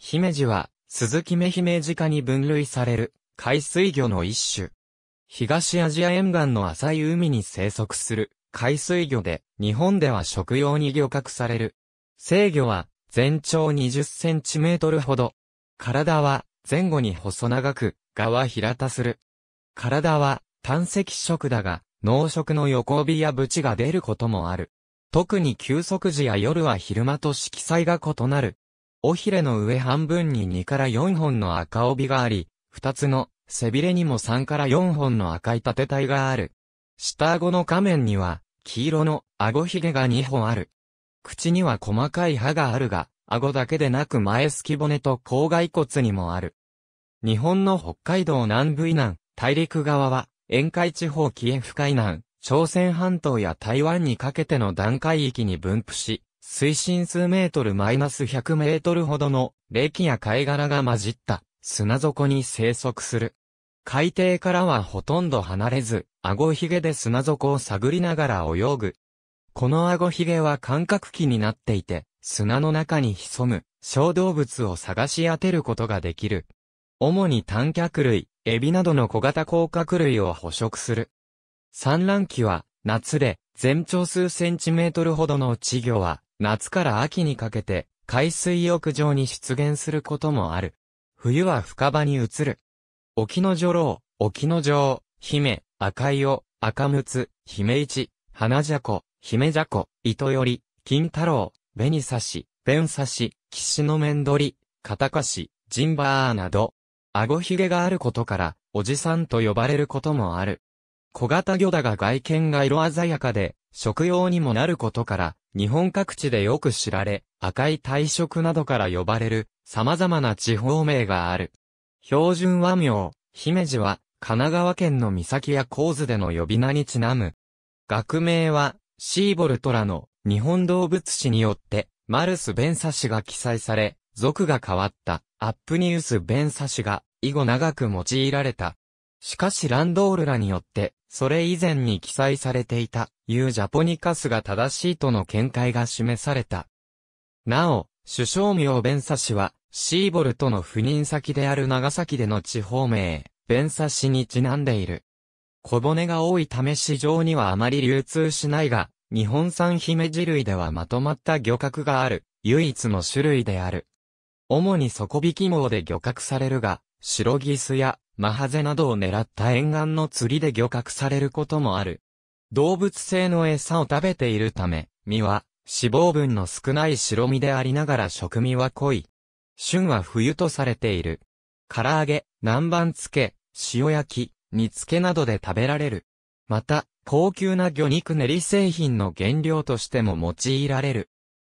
姫路は、鈴木目姫路家に分類される、海水魚の一種。東アジア沿岸の浅い海に生息する、海水魚で、日本では食用に漁獲される。生魚は、全長20センチメートルほど。体は、前後に細長く、蛾は平たする。体は、単赤色だが、濃色の横帯やブチが出ることもある。特に休息時や夜は昼間と色彩が異なる。尾ひれの上半分に2から4本の赤帯があり、2つの背びれにも3から4本の赤い縦体がある。下顎の下面には、黄色の顎ひげが2本ある。口には細かい歯があるが、顎だけでなく前すき骨と口蓋骨にもある。日本の北海道南部以南、大陸側は、沿海地方キエフ海南、朝鮮半島や台湾にかけての段階域に分布し、水深数メートルマイナス100メートルほどの、歴や貝殻が混じった砂底に生息する。海底からはほとんど離れず、顎ひげで砂底を探りながら泳ぐ。この顎ひげは感覚器になっていて、砂の中に潜む小動物を探し当てることができる。主に短脚類、エビなどの小型甲殻類を捕食する。産卵期は夏で全長数センチメートルほどの稚魚は夏から秋にかけて、海水浴場に出現することもある。冬は深場に移る。沖の女郎、沖の女王、姫、赤いお、赤むつ、姫市、花じゃこ、姫じゃこ、糸より、金太郎、紅刺し、弁刺し、岸の面取り、肩かし、ジンバーなど、顎ひげがあることから、おじさんと呼ばれることもある。小型魚だが外見が色鮮やかで、食用にもなることから、日本各地でよく知られ、赤い退職などから呼ばれる、様々な地方名がある。標準和名、姫路は、神奈川県の岬や構図での呼び名にちなむ。学名は、シーボルトラの日本動物史によって、マルス・ベンサ氏が記載され、族が変わった、アップニウス・ベンサ氏が、以後長く用いられた。しかしランドールらによって、それ以前に記載されていた、ユージャポニカスが正しいとの見解が示された。なお、首相名ベンサ氏は、シーボルトの赴任先である長崎での地方名、ベンサ氏にちなんでいる。小骨が多いため市場にはあまり流通しないが、日本産姫地類ではまとまった漁獲がある、唯一の種類である。主に底引き網で漁獲されるが、白ギスやマハゼなどを狙った沿岸の釣りで漁獲されることもある。動物性の餌を食べているため、身は脂肪分の少ない白身でありながら食味は濃い。旬は冬とされている。唐揚げ、南蛮漬け、塩焼き、煮付けなどで食べられる。また、高級な魚肉練り製品の原料としても用いられる。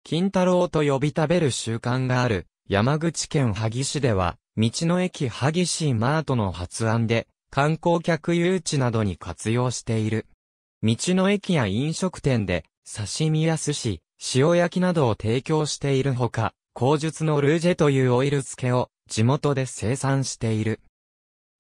金太郎と呼び食べる習慣がある、山口県萩市では、道の駅萩市マートの発案で、観光客誘致などに活用している。道の駅や飲食店で、刺身や寿司、塩焼きなどを提供しているほか、口述のルージェというオイル漬けを地元で生産している。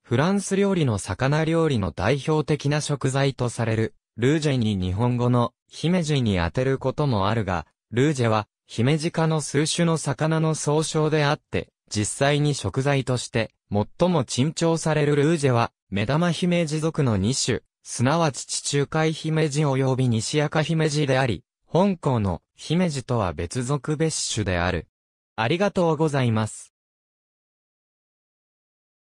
フランス料理の魚料理の代表的な食材とされる、ルージェに日本語の姫路に当てることもあるが、ルージェは姫路家の数種の魚の総称であって、実際に食材として、最も珍重されるルージェは、目玉姫路族の2種、すなわち地中海姫路及び西赤姫路であり、本校の姫路とは別属別種である。ありがとうございます。